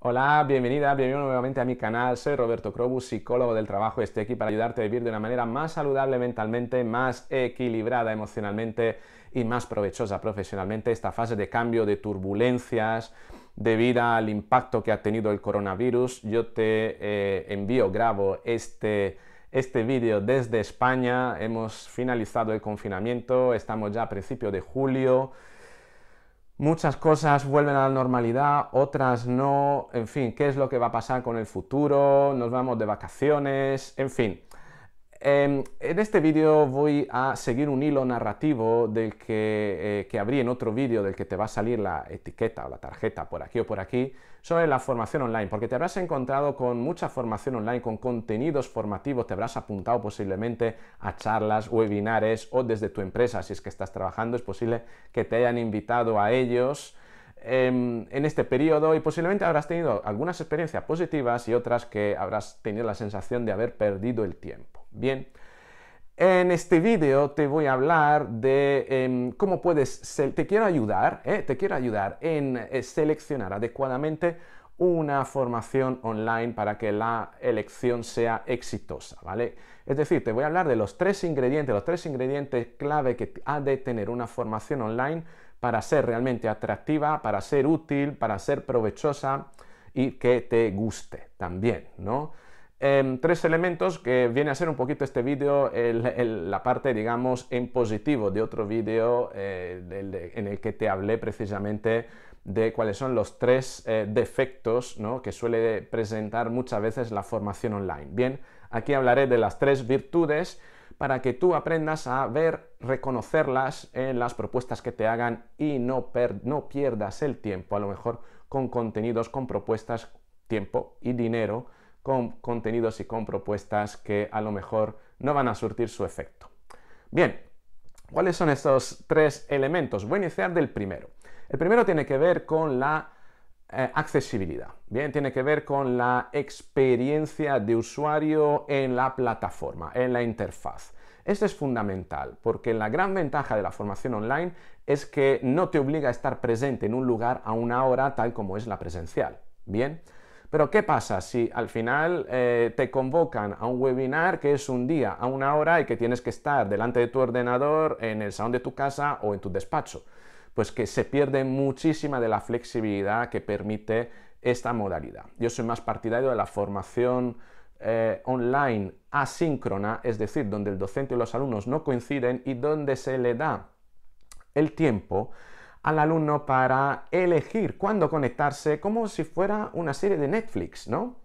Hola, bienvenida, bienvenido nuevamente a mi canal. Soy Roberto Crobus, psicólogo del trabajo y estoy aquí para ayudarte a vivir de una manera más saludable mentalmente, más equilibrada emocionalmente y más provechosa profesionalmente esta fase de cambio de turbulencias debido al impacto que ha tenido el coronavirus. Yo te eh, envío, grabo este este vídeo desde España. Hemos finalizado el confinamiento, estamos ya a principio de julio. Muchas cosas vuelven a la normalidad, otras no, en fin, qué es lo que va a pasar con el futuro, nos vamos de vacaciones, en fin. Em, en este vídeo voy a seguir un hilo narrativo del que, eh, que abrí en otro vídeo del que te va a salir la etiqueta o la tarjeta por aquí o por aquí sobre la formación online, porque te habrás encontrado con mucha formación online, con contenidos formativos, te habrás apuntado posiblemente a charlas, webinares o desde tu empresa, si es que estás trabajando, es posible que te hayan invitado a ellos em, en este periodo y posiblemente habrás tenido algunas experiencias positivas y otras que habrás tenido la sensación de haber perdido el tiempo. Bien, en este vídeo te voy a hablar de em, cómo puedes, te quiero ayudar, ¿eh? te quiero ayudar en eh, seleccionar adecuadamente una formación online para que la elección sea exitosa, ¿vale? Es decir, te voy a hablar de los tres ingredientes, los tres ingredientes clave que ha de tener una formación online para ser realmente atractiva, para ser útil, para ser provechosa y que te guste también, ¿no? Em, tres elementos que viene a ser un poquito este vídeo, la parte, digamos, en positivo de otro vídeo eh, en el que te hablé precisamente de cuáles son los tres eh, defectos que suele presentar muchas veces la formación online. Bien, aquí hablaré de las tres virtudes para que tú aprendas a ver, reconocerlas en las propuestas que te hagan y no, no pierdas el tiempo, a lo mejor con contenidos, con propuestas, tiempo y dinero con contenidos y con propuestas que a lo mejor no van a surtir su efecto. Bien, ¿cuáles son estos tres elementos? Voy a iniciar del primero. El primero tiene que ver con la eh, accesibilidad. Bien, tiene que ver con la experiencia de usuario en la plataforma, en la interfaz. Esto es fundamental porque la gran ventaja de la formación online es que no te obliga a estar presente en un lugar a una hora tal como es la presencial. Bien, pero ¿qué pasa si al final eh, te convocan a un webinar que es un día, a una hora y que tienes que estar delante de tu ordenador, en el salón de tu casa o en tu despacho? Pues que se pierde muchísima de la flexibilidad que permite esta modalidad. Yo soy más partidario de la formación eh, online asíncrona, es decir, donde el docente y los alumnos no coinciden y donde se le da el tiempo al alumno para elegir cuándo conectarse como si fuera una serie de Netflix, ¿no?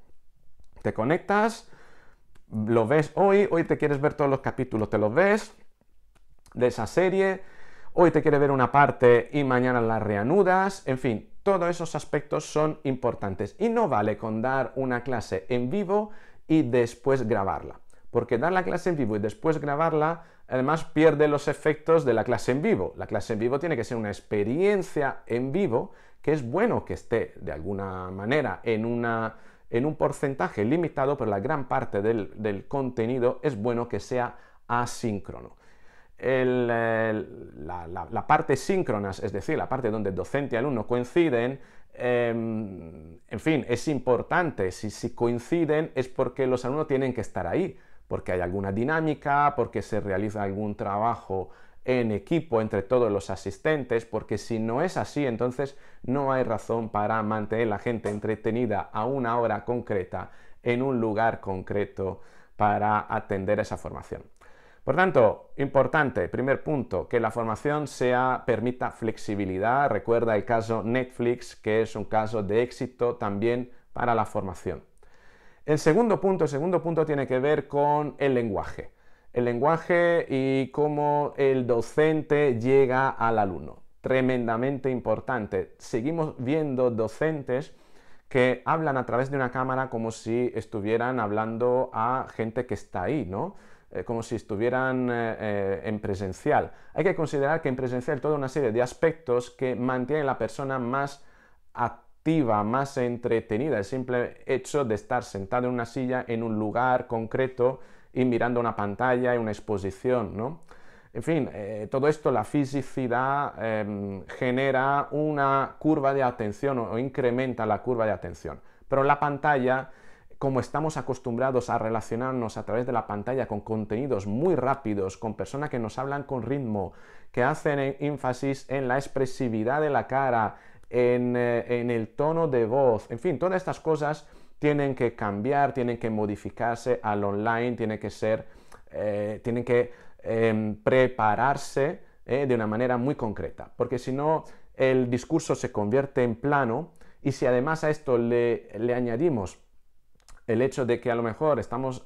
Te conectas, lo ves hoy, hoy te quieres ver todos los capítulos, te los ves de esa serie, hoy te quieres ver una parte y mañana la reanudas, en fin, todos esos aspectos son importantes y no vale con dar una clase en vivo y después grabarla porque dar la clase en vivo y después grabarla, además pierde los efectos de la clase en vivo. La clase en vivo tiene que ser una experiencia en vivo, que es bueno que esté de alguna manera en un porcentaje limitado, pero la gran parte del, contenido es bueno que sea asíncrono. la, parte síncrona, es decir, la parte donde docente y alumno coinciden, em, en fin, es importante. Si, si coinciden es porque los alumnos tienen que estar ahí porque hay alguna dinámica, porque se realiza algún trabajo en equipo entre todos los asistentes, porque si no es así, entonces no hay razón para mantener la gente entretenida a una hora concreta, en un lugar concreto, para atender esa formación. Por tanto, importante, primer punto, que la formación permita flexibilidad. Recuerda el caso Netflix, que es un caso de éxito también para la formación. El segundo punto, el segundo punto tiene que ver con el lenguaje. El lenguaje y cómo el docente llega al alumno. Tremendamente importante. Seguimos viendo docentes que hablan a través de una cámara como si estuvieran hablando a gente que está ahí, ¿no? Eh, como si estuvieran eh, eh, en presencial. Hay que considerar que en presencial toda una serie de aspectos que mantienen a la persona más activa más entretenida, el simple hecho de estar sentado en una silla en un lugar concreto y mirando una pantalla y una exposición, ¿no? En fin, eh, todo esto, la fisicidad, em, genera una curva de atención o, incrementa la curva de atención. Pero la pantalla, como estamos acostumbrados a relacionarnos a través de la pantalla con contenidos muy rápidos, con personas que nos hablan con ritmo, que hacen énfasis en la expresividad de la cara, eh, en, el tono de voz, en fin, todas estas cosas tienen que cambiar, tienen que modificarse al online, eh, tienen que ser, em, tienen que prepararse eh, de una manera muy concreta, porque si no el discurso se convierte en plano y si además a esto le, añadimos el hecho de que a lo mejor estamos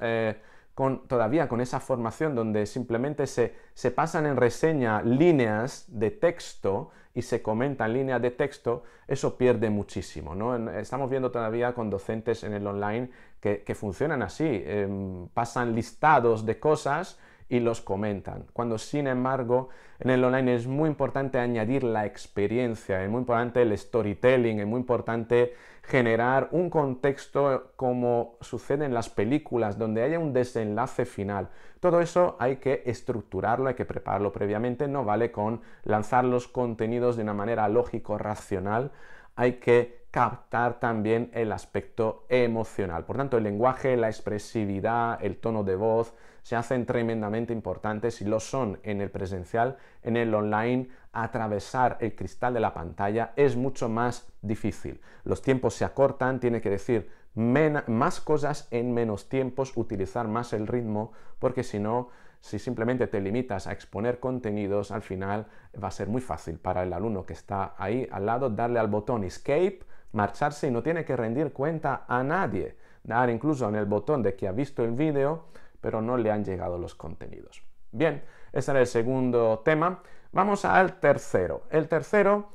todavía con esa formación donde simplemente se pasan en reseña líneas de texto y se comenta en línea de texto, eso pierde muchísimo. ¿no? Estamos viendo todavía con docentes en el online que, funcionan así, em, pasan listados de cosas y los comentan. Cuando sin embargo en el online es muy importante añadir la experiencia, es muy importante el storytelling, es muy importante generar un contexto como sucede en las películas, donde haya un desenlace final. Todo eso hay que estructurarlo, hay que prepararlo previamente, no vale con lanzar los contenidos de una manera lógico, racional, hay que captar también el aspecto emocional. Por tanto, el lenguaje, la expresividad, el tono de voz se hacen tremendamente importantes y lo son en el presencial, en el online, atravesar el cristal de la pantalla es mucho más difícil. Los tiempos se acortan, tiene que decir más cosas en menos tiempos, utilizar más el ritmo, porque si no, si simplemente te limitas a exponer contenidos, al final va a ser muy fácil para el alumno que está ahí al lado darle al botón escape marcharse y no tiene que rendir cuenta a nadie, dar incluso en el botón de que ha visto el vídeo, pero no le han llegado los contenidos. Bien, ese era el segundo tema. Vamos al tercero. El tercero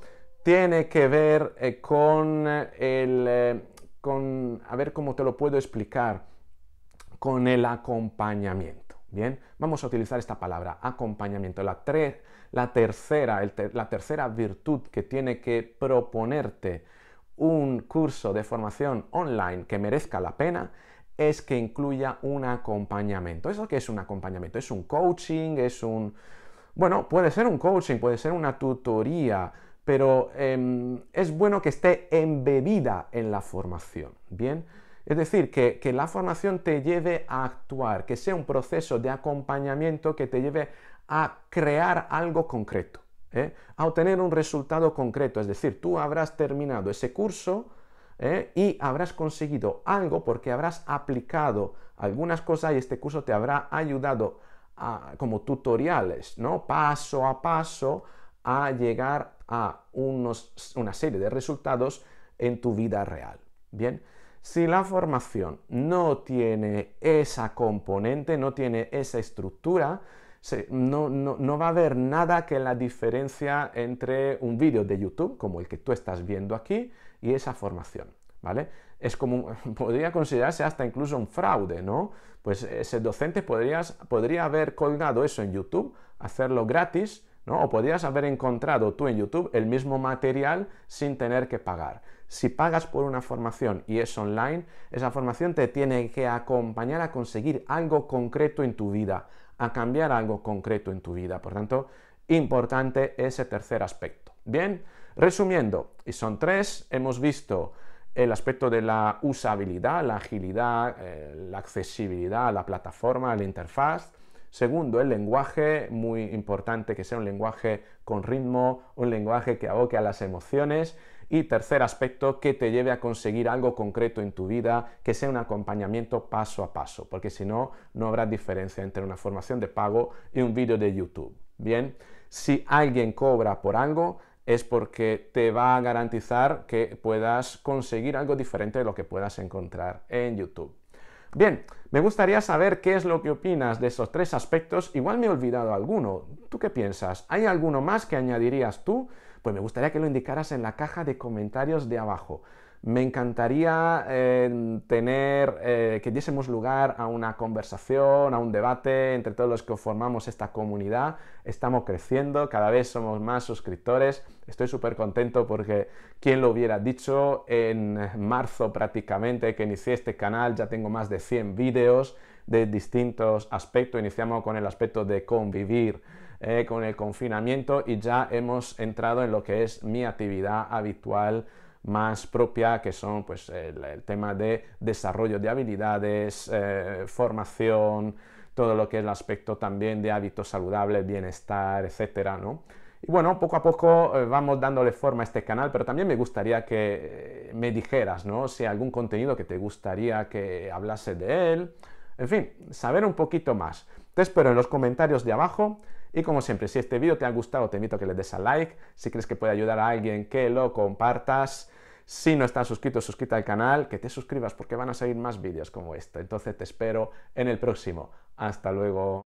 tiene que ver eh, con eh, el... Eh, a ver cómo te lo puedo explicar, con el acompañamiento. Bien, vamos a utilizar esta palabra, acompañamiento. La, tercera, la tercera virtud que tiene que proponerte un curso de formación online que merezca la pena es que incluya un acompañamiento. ¿Eso qué es un acompañamiento? Es un coaching, es un... Bueno, puede ser un coaching, puede ser una tutoría, pero em, es bueno que esté embebida en la formación, ¿bien? Es decir, que, la formación te lleve a actuar, que sea un proceso de acompañamiento que te lleve a crear algo concreto. ¿eh? a obtener un resultado concreto. Es decir, tú habrás terminado ese curso ¿eh? y habrás conseguido algo porque habrás aplicado algunas cosas y este curso te habrá ayudado como tutoriales, ¿no? Paso a paso a llegar a una serie de resultados en tu vida real. Bien, si la formación no tiene esa componente, no tiene esa estructura, no, va a haber nada que la diferencia entre un vídeo de YouTube, como el que tú estás viendo aquí, y esa formación, ¿vale? Es como, podría considerarse hasta incluso un fraude, ¿no? Pues ese docente podría haber colgado eso en YouTube, hacerlo gratis, ¿no? O podrías haber encontrado tú en YouTube el mismo material sin tener que pagar. Si pagas por una formación y es online, esa formación te tiene que acompañar a conseguir algo concreto en tu vida, a cambiar algo concreto en tu vida. Por tanto, importante ese tercer aspecto. Bien, resumiendo, y son tres, hemos visto el aspecto de la usabilidad, la agilidad, eh, la accesibilidad a la plataforma, la interfaz, Segundo, el lenguaje, muy importante que sea un lenguaje con ritmo, un lenguaje que aboque a las emociones. Y tercer aspecto, que te lleve a conseguir algo concreto en tu vida, que sea un acompañamiento paso a paso, porque si no, no habrá diferencia entre una formación de pago y un vídeo de YouTube. Bien, si alguien cobra por algo, es porque te va a garantizar que puedas conseguir algo diferente de lo que puedas encontrar en YouTube. Bien, me gustaría saber qué es lo que opinas de esos tres aspectos. Igual me he olvidado alguno. ¿Tú qué piensas? ¿Hay alguno más que añadirías tú? Pues me gustaría que lo indicaras en la caja de comentarios de abajo. Me encantaría eh, tener, eh, que diésemos lugar a una conversación, a un debate entre todos los que formamos esta comunidad. Estamos creciendo, cada vez somos más suscriptores. Estoy súper contento porque, ¿quién lo hubiera dicho, en marzo prácticamente que inicié este canal ya tengo más de 100 vídeos de distintos aspectos. Iniciamos con el aspecto de convivir eh, con el confinamiento y ya hemos entrado en lo que es mi actividad habitual más propia, que son pues, el, tema de desarrollo de habilidades, eh, formación, todo lo que es el aspecto también de hábitos saludables, bienestar, etcétera, ¿no? Y bueno, poco a poco eh, vamos dándole forma a este canal, pero también me gustaría que eh, me dijeras, ¿no? Si hay algún contenido que te gustaría que hablase de él. En fin, saber un poquito más. Te espero en los comentarios de abajo. Y como siempre, si este vídeo te ha gustado, te invito a que le des a like. Si crees que puede ayudar a alguien, que lo compartas. Si no estás suscrito, suscríbete al canal, que te suscribas porque van a salir más vídeos como este. Entonces te espero en el próximo. Hasta luego.